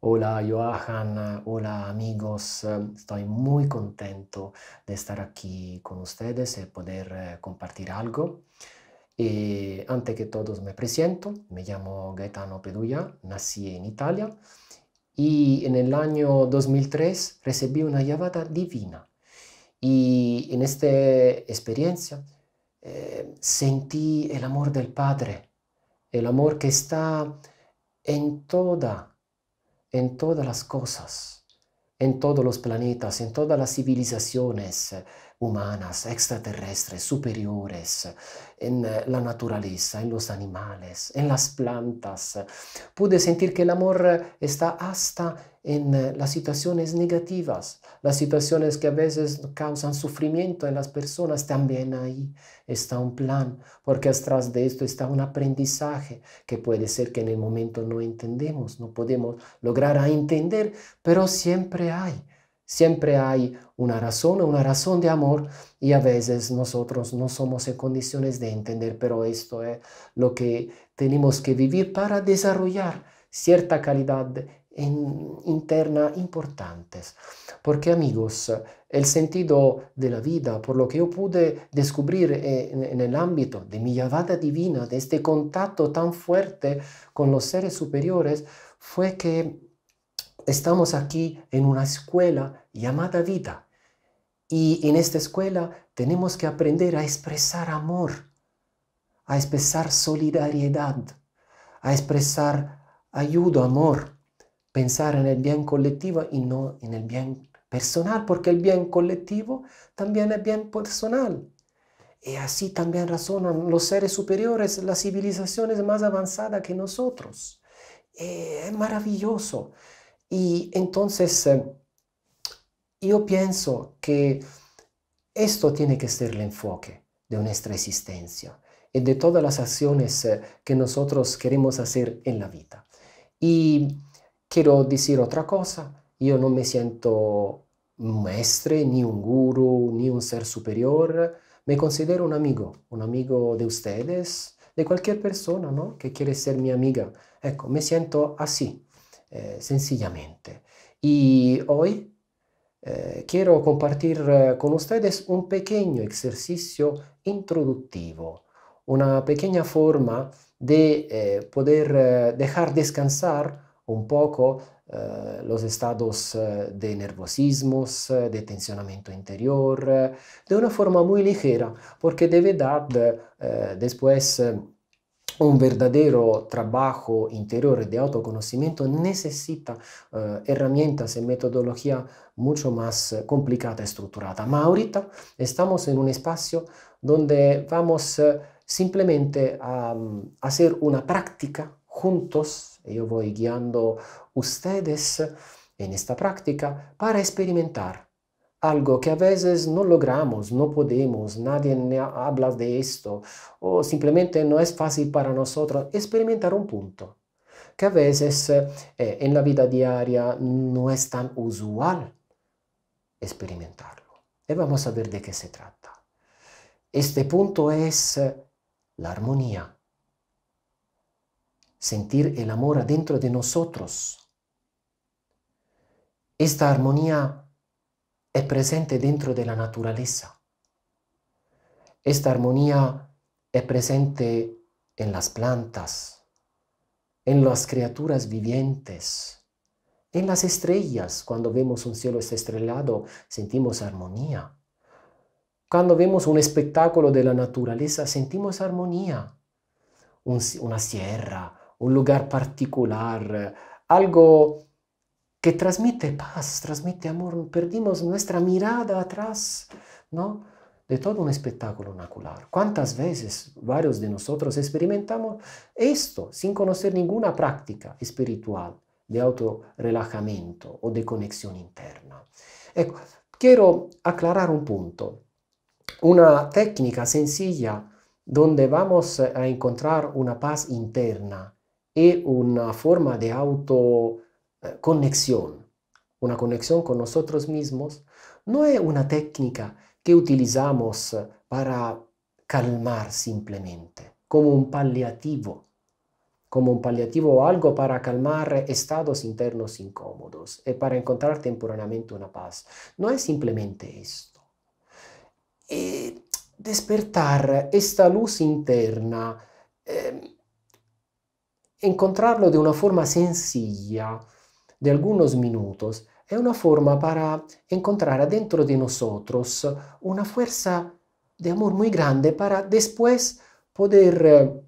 Hola Joachim, hola amigos, estoy muy contento de estar aquí con ustedes y eh, poder eh, compartir algo. Eh, antes que todos me presento, me llamo Gaetano Pedulla, nací en Italia y en el año 2003 recibí una llamada divina. Y en esta experiencia sentí el amor del Padre, el amor que está en toda en todas las cosas, en todos los planetas, en todas las civilizaciones, humanas, extraterrestres, superiores, en eh, la naturaleza, en los animales, en las plantas. Pude sentir que el amor está hasta en eh, las situaciones negativas, las situaciones que a veces causan sufrimiento en las personas, también ahí está un plan, porque atrás de esto está un aprendizaje que puede ser que en el momento no entendemos, no podemos lograr a entender, pero siempre hay Siempre hay una razón, una razón de amor y a veces nosotros no somos en condiciones de entender, pero esto es lo que tenemos que vivir para desarrollar cierta calidad interna importante. Porque amigos, el sentido de la vida, por lo que yo pude descubrir en, en el ámbito de mi llamada divina, de este contacto tan fuerte con los seres superiores, fue que estamos aquí en una escuela llamada vida. Y en esta escuela tenemos que aprender a expresar amor, a expresar solidaridad, a expresar ayuda, amor, pensar en el bien colectivo y no en el bien personal, porque el bien colectivo también es bien personal. Y así también razonan los seres superiores, las civilizaciones más avanzadas que nosotros. Eh, es maravilloso. Y entonces eh, yo pienso que esto tiene que ser el enfoque de nuestra existencia y de todas las acciones eh, que nosotros queremos hacer en la vida. Y quiero decir otra cosa, yo no me siento un maestre, ni un guru, ni un ser superior, me considero un amigo, un amigo de ustedes, de cualquier persona ¿no? que quiere ser mi amiga. Ecco, me siento así, eh, sencillamente. Y hoy eh, quiero compartir eh, con ustedes un pequeño ejercicio introductivo, una pequeña forma de poder dejar descansar un poco los estados de nervosismos, de tensionamiento interior, de una forma muy ligera, porque de verdad después un verdadero trabajo interior de autoconocimiento necesita eh, herramientas y metodología mucho más eh, complicada y estructurada. Pero ahorita estamos en un espacio donde vamos eh, simplemente a, a mm, hacer una práctica juntos. Yo voy guiando ustedes en esta práctica para experimentar algo que a veces no logramos, no podemos, nadie habla de esto o simplemente no es fácil para nosotros experimentar un punto que a veces eh, eh, en la vida diaria no es tan usual experimentarlo. Y vamos a ver de qué se trata. Este punto es eh, la armonía, sentir el amor adentro de nosotros. Esta armonía presente dentro de la naturaleza. Esta armonía es presente en las plantas, en las criaturas vivientes, en las estrellas. Cuando vemos un cielo estrellado, sentimos armonía. Cuando vemos un espectáculo de la naturaleza, sentimos armonía. una sierra, un lugar particular, algo que transmite paz, transmite amor. Perdimos nuestra mirada atrás, ¿no? De todo un espectáculo ocular. ¿Cuántas veces varios de nosotros experimentamos esto sin conocer ninguna práctica espiritual de autorrelajamiento o de conexión interna? quiero aclarar un punto. Una técnica sencilla donde vamos a encontrar una paz interna y una forma de auto eh, conexión, una conexión con nosotros mismos, no es una técnica que utilizamos eh, para calmar simplemente, como un paliativo, como un paliativo o algo para calmar estados internos incómodos y eh, para encontrar temporalmente una paz. No es simplemente esto. despertar esta luz interna, encontrarlo de una forma sencilla, de algunos minutos es una forma para encontrar dentro de nosotros una fuerza de amor muy grande para después poder eh,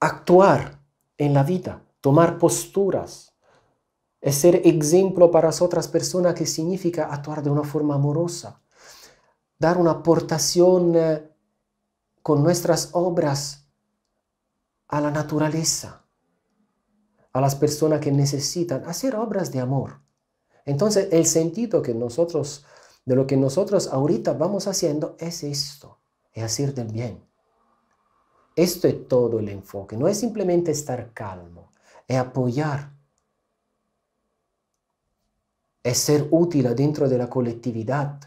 actuar en la vida, tomar posturas, ser ejemplo para otras personas que significa actuar de una forma amorosa, dar una aportación eh, con nuestras obras a la naturaleza, a las personas que necesitan, hacer obras de amor. Entonces, el sentido que nosotros, de lo que nosotros ahorita vamos haciendo es esto, es hacer del bien. Esto es todo el enfoque, no es simplemente estar calmo, es apoyar, es ser útil dentro de la colectividad,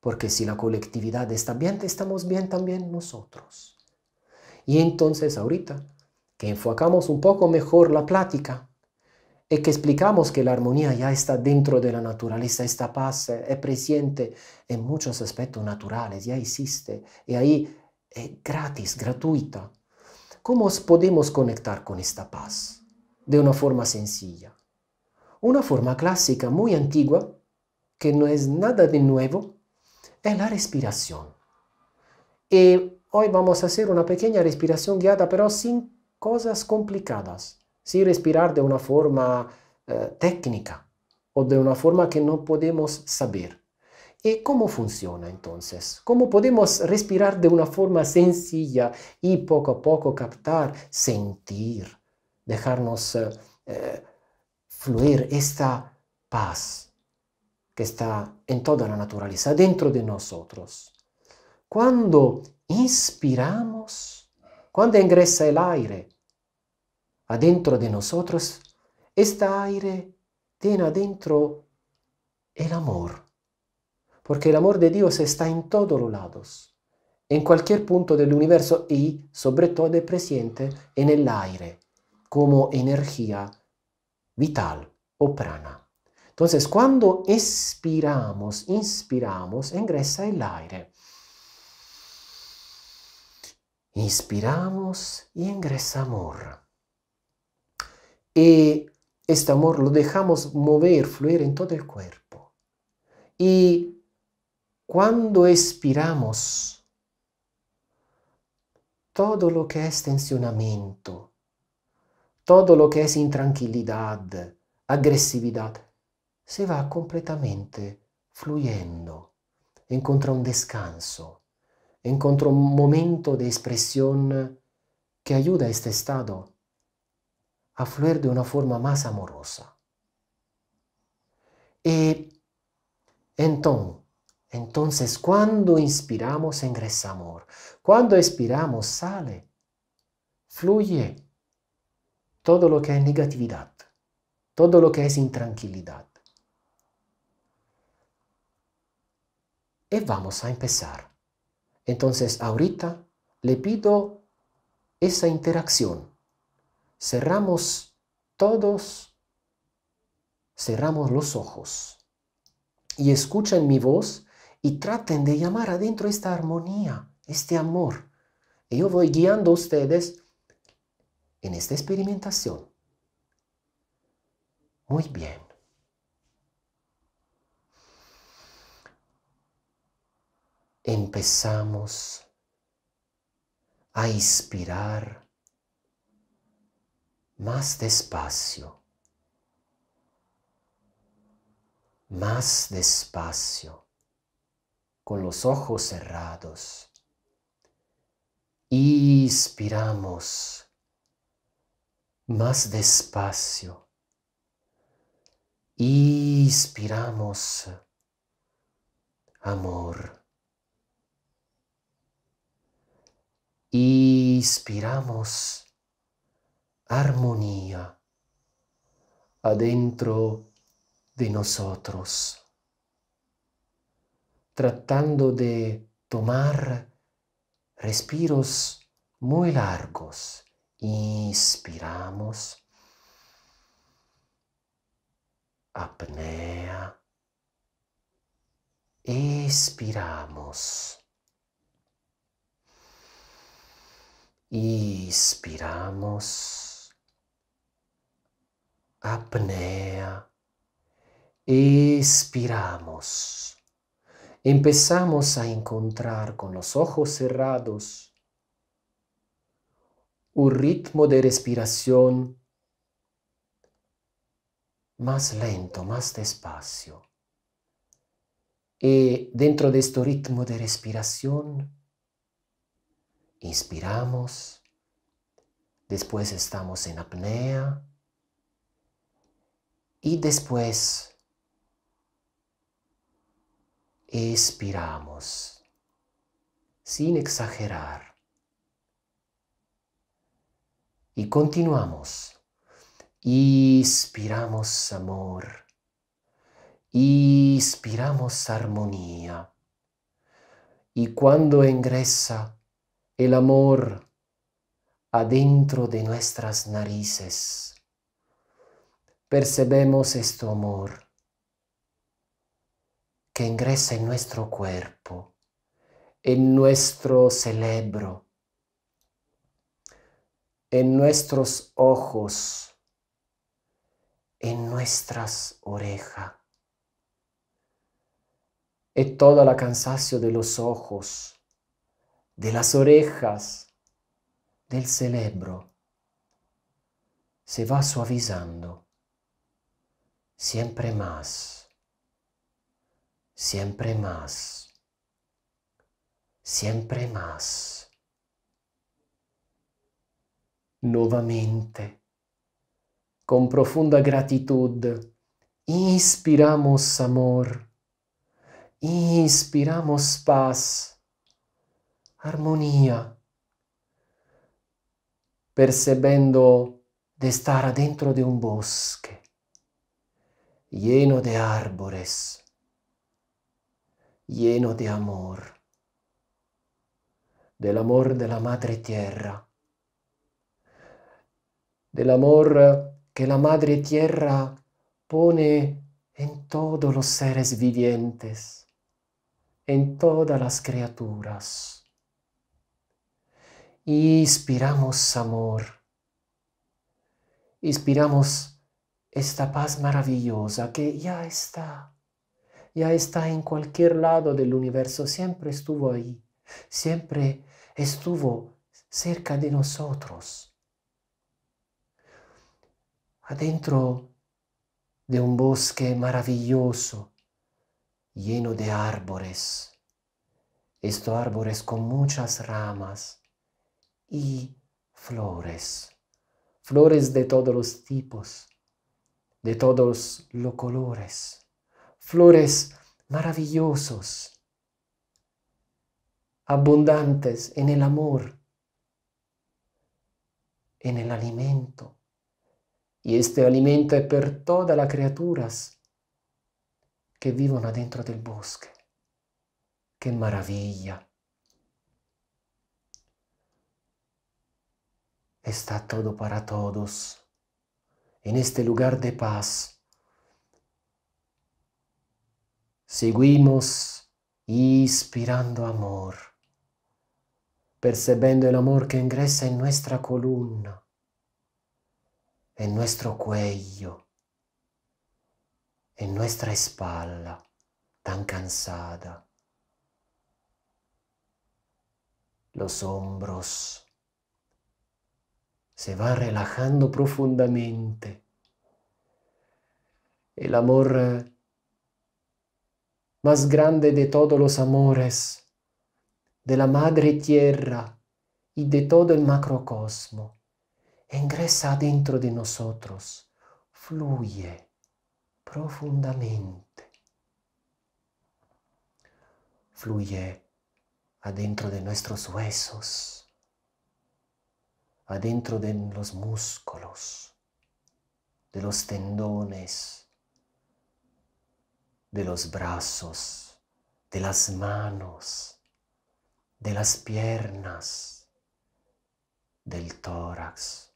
porque si la colectividad está bien, estamos bien también nosotros. Y entonces ahorita que enfocamos un poco mejor la plática y que explicamos que la armonía ya está dentro de la naturaleza, esta paz eh, es presente en muchos aspectos naturales, ya existe y ahí es gratis, gratuita. ¿Cómo podemos conectar con esta paz? De una forma sencilla. Una forma clásica muy antigua, que no es nada de nuevo, es la respiración. Y hoy vamos a hacer una pequeña respiración guiada, pero sin cosas complicadas, si respirar de una forma eh, técnica o de una forma que no podemos saber. ¿Y cómo funciona entonces? ¿Cómo podemos respirar de una forma sencilla y poco a poco captar, sentir, dejarnos eh, eh, fluir esta paz que está en toda la naturaleza, dentro de nosotros? Cuando inspiramos, cuando ingresa el aire adentro de nosotros, este aire tiene adentro el amor, porque el amor de Dios está en todos los lados, en cualquier punto del universo y sobre todo es presente en el aire como energía vital o prana. Entonces, cuando expiramos, inspiramos, ingresa el aire. Inspiramos y ingresa amor. Y este amor lo dejamos mover, fluir en todo el cuerpo. Y cuando expiramos, todo lo que es tensionamiento, todo lo que es intranquilidad, agresividad, se va completamente fluyendo. Encontra un descanso, encuentra un momento de expresión que ayuda a este estado a fluir de una forma más amorosa. Y entonces, entonces cuando inspiramos ingresa amor, cuando expiramos sale, fluye todo lo que es negatividad, todo lo que es intranquilidad. Y vamos a empezar. Entonces ahorita le pido esa interacción cerramos todos, cerramos los ojos y escuchen mi voz y traten de llamar adentro esta armonía, este amor. Y yo voy guiando a ustedes en esta experimentación. Muy bien. Empezamos a inspirar más despacio, más despacio, con los ojos cerrados. Inspiramos más despacio. Inspiramos amor. Inspiramos armonía adentro de nosotros, tratando de tomar respiros muy largos. Inspiramos. Apnea. Expiramos. Inspiramos apnea. Expiramos. Empezamos a encontrar con los ojos cerrados un ritmo de respiración más lento, más despacio. Y dentro de este ritmo de respiración, inspiramos, después estamos en apnea, y después expiramos sin exagerar y continuamos. Inspiramos amor, inspiramos armonía y cuando ingresa el amor adentro de nuestras narices, percebemos este amor que ingresa en nuestro cuerpo, en nuestro cerebro, en nuestros ojos, en nuestras orejas. Y e toda la cansancio de los ojos, de las orejas, del cerebro, se va suavizando siempre más, siempre más, siempre más. Nuevamente, con profunda gratitud, inspiramos amor, inspiramos paz, armonía, percebendo de estar adentro de un bosque lleno de árboles, lleno de amor, del amor de la madre tierra, del amor que la madre tierra pone en todos los seres vivientes, en todas las criaturas. Inspiramos amor, inspiramos esta paz maravillosa que ya está, ya está en cualquier lado del universo, siempre estuvo ahí, siempre estuvo cerca de nosotros. Adentro de un bosque maravilloso, lleno de árboles, estos árboles con muchas ramas y flores, flores de todos los tipos de todos los colores, flores maravillosos, abundantes en el amor, en el alimento. Y este alimento es para todas las criaturas que viven adentro del bosque. ¡Qué maravilla! Está todo para todos en este lugar de paz. Seguimos inspirando amor, percibiendo el amor que ingresa en nuestra columna, en nuestro cuello, en nuestra espalda tan cansada, los hombros se va relajando profundamente. El amor eh, más grande de todos los amores, de la madre tierra y de todo el macrocosmo, ingresa adentro de nosotros, fluye profundamente. Fluye adentro de nuestros huesos adentro de los músculos, de los tendones, de los brazos, de las manos, de las piernas, del tórax.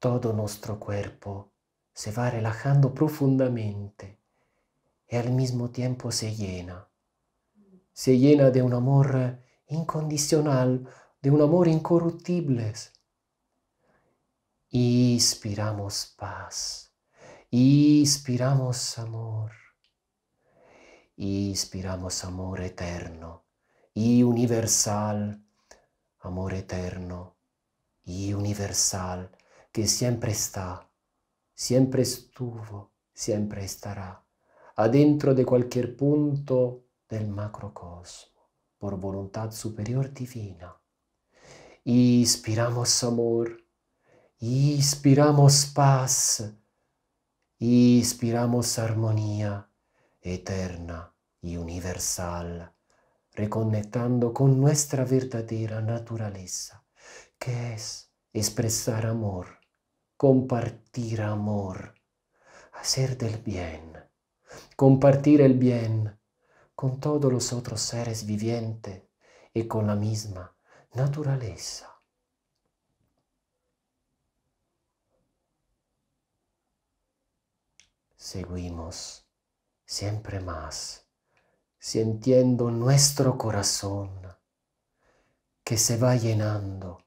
Todo nuestro cuerpo se va relajando profundamente y al mismo tiempo se llena se llena de un amor eh, incondicional, de un amor incorruptible. Inspiramos paz, inspiramos amor, inspiramos amor eterno y universal, amor eterno y universal que siempre está, siempre estuvo, siempre estará, adentro de cualquier punto del macrocosmo por voluntad superior divina. Inspiramos amor, inspiramos paz, inspiramos armonía eterna y universal, reconectando con nuestra verdadera naturaleza, que es expresar amor, compartir amor, hacer del bien, compartir el bien con todos los otros seres vivientes y con la misma naturaleza. Seguimos siempre más sintiendo nuestro corazón que se va llenando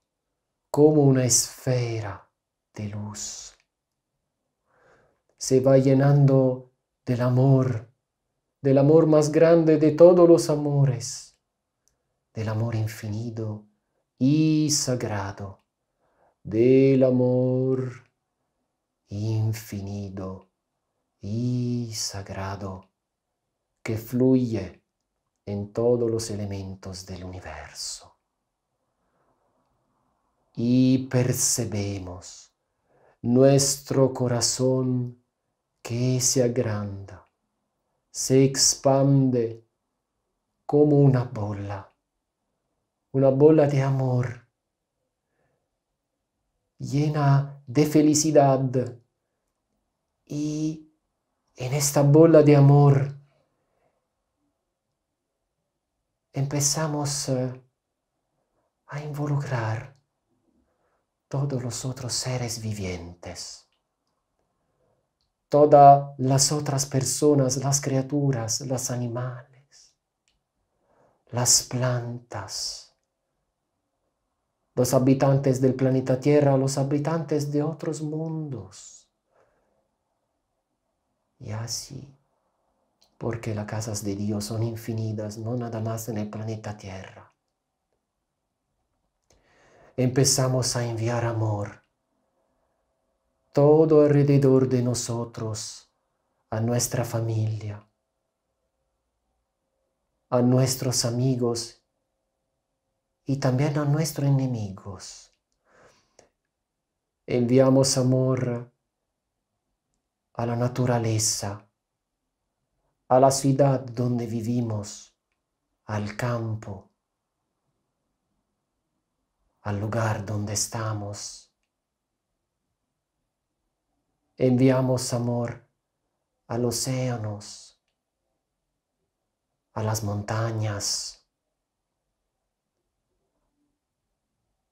como una esfera de luz. Se va llenando del amor del amor más grande de todos los amores, del amor infinito y sagrado, del amor infinito y sagrado que fluye en todos los elementos del universo. Y percebemos nuestro corazón que se agranda se expande como una bola, una bola de amor llena de felicidad y en esta bola de amor empezamos eh, a involucrar todos los otros seres vivientes todas las otras personas, las criaturas, los animales, las plantas, los habitantes del planeta Tierra, los habitantes de otros mundos. Y así, porque las casas de Dios son infinitas, no nada más en el planeta Tierra. Empezamos a enviar amor todo alrededor de nosotros, a nuestra familia, a nuestros amigos y también a nuestros enemigos. Enviamos amor a la naturaleza, a la ciudad donde vivimos, al campo, al lugar donde estamos enviamos amor a los océanos, a las montañas,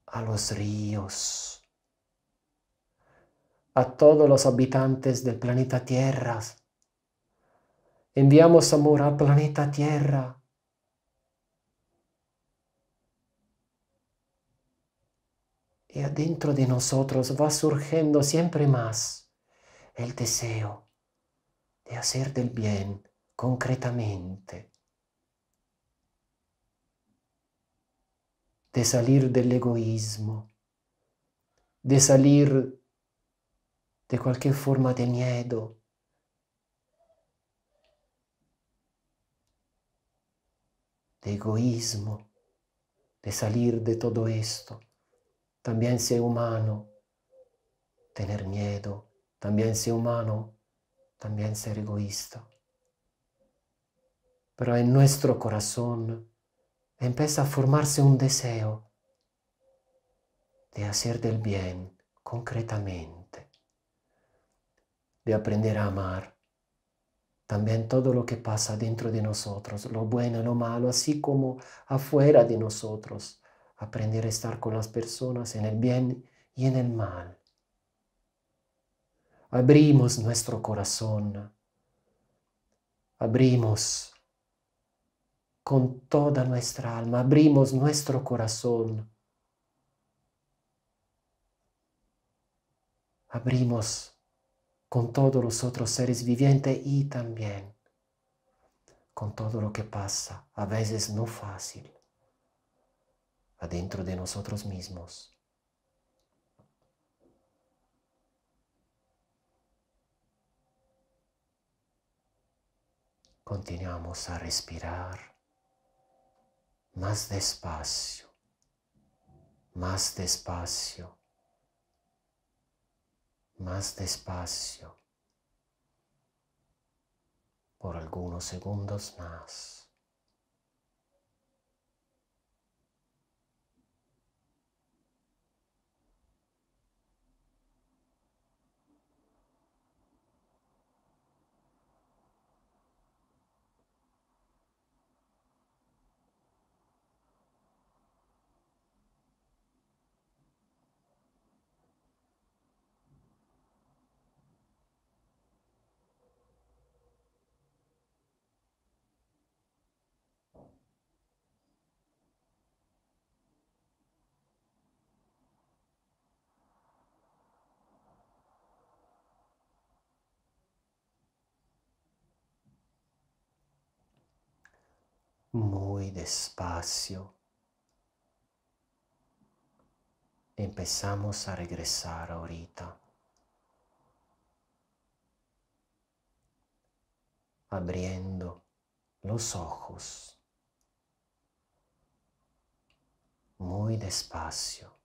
a los ríos, a todos los habitantes del planeta Tierra. Enviamos amor al planeta Tierra. Y adentro de nosotros va surgiendo siempre más il deseo di hacer del bien concretamente, de salir del egoísmo, de salir de cualquier forma de miedo, de egoísmo, de salir de todo esto. También se humano tener miedo, también ser humano, también ser egoísta. Pero en nuestro corazón empieza a formarse un deseo de hacer del bien concretamente, de aprender a amar también todo lo que pasa dentro de nosotros, lo bueno y lo malo, así como afuera de nosotros, aprender a estar con las personas en el bien y en el mal abrimos nuestro corazón, abrimos con toda nuestra alma, abrimos nuestro corazón, abrimos con todos los otros seres vivientes y también con todo lo que pasa, a veces no fácil, adentro de nosotros mismos. Continuamos a respirar más despacio, más despacio, más despacio, por algunos segundos más. muy despacio. Empezamos a regresar ahorita. Abriendo los ojos. Muy despacio.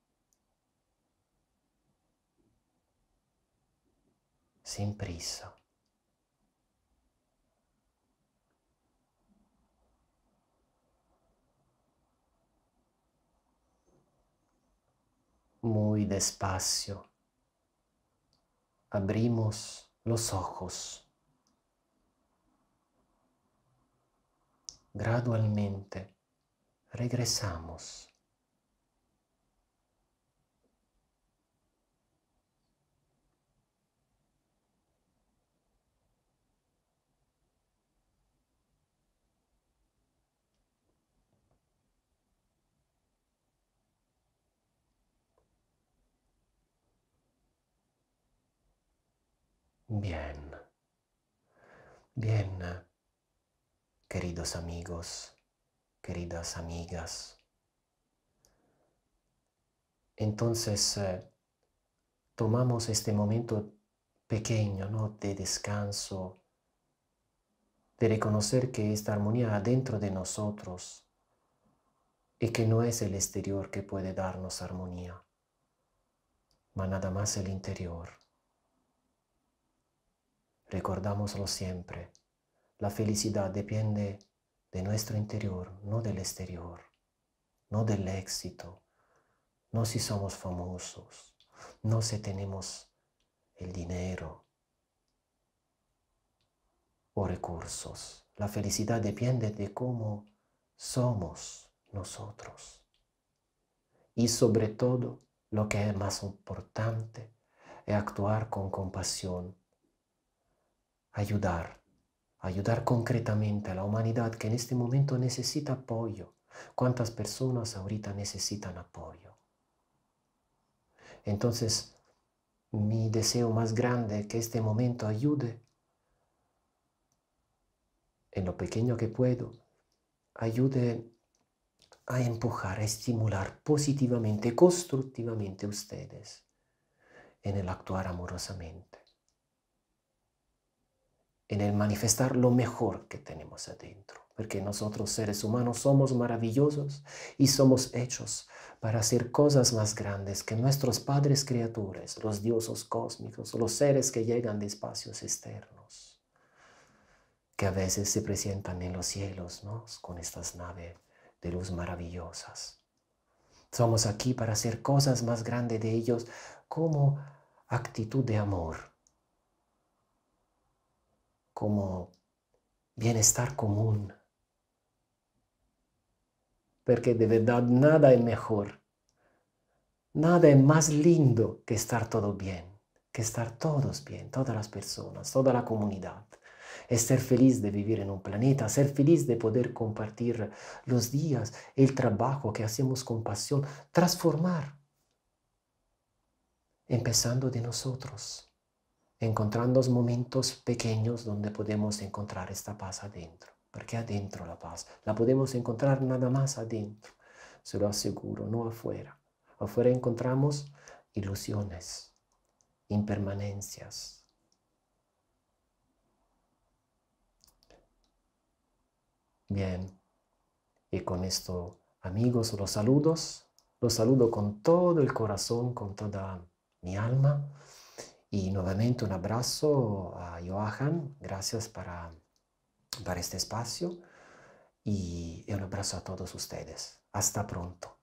Sin prisa. muy despacio. Abrimos los ojos. Gradualmente regresamos. Bien. Bien, queridos amigos, queridas amigas. Entonces, eh, tomamos este momento pequeño, ¿no? De descanso, de reconocer que esta armonía adentro de nosotros y que no es el exterior que puede darnos armonía, mas nada más el interior. Recordámoslo siempre. La felicidad depende de nuestro interior, no del exterior, no del éxito, no si somos famosos, no si tenemos el dinero o recursos. La felicidad depende de cómo somos nosotros. Y sobre todo, lo que es más importante es actuar con compasión ayudar, ayudar concretamente a la humanidad que en este momento necesita apoyo. ¿Cuántas personas ahorita necesitan apoyo? Entonces, mi deseo más grande es que este momento ayude en lo pequeño que puedo, ayude a empujar, a estimular positivamente, constructivamente ustedes en el actuar amorosamente en el manifestar lo mejor que tenemos adentro, porque nosotros seres humanos somos maravillosos y somos hechos para hacer cosas más grandes que nuestros padres criaturas, los dioses cósmicos, los seres que llegan de espacios externos, que a veces se presentan en los cielos, ¿no? Con estas naves de luz maravillosas. Somos aquí para hacer cosas más grandes de ellos como actitud de amor como bienestar común. Porque de verdad nada es mejor, nada es más lindo que estar todo bien, que estar todos bien, todas las personas, toda la comunidad. Es ser feliz de vivir en un planeta, ser feliz de poder compartir los días, el trabajo que hacemos con pasión, transformar, empezando de nosotros encontrando momentos pequeños donde podemos encontrar esta paz adentro. Porque adentro la paz la podemos encontrar nada más adentro, se lo aseguro, no afuera. Afuera encontramos ilusiones, impermanencias. Bien, y con esto, amigos, los saludos. Los saludo con todo el corazón, con toda mi alma. Y nuevamente un abrazo a Joachim, gracias para, para este espacio y un abrazo a todos ustedes. Hasta pronto.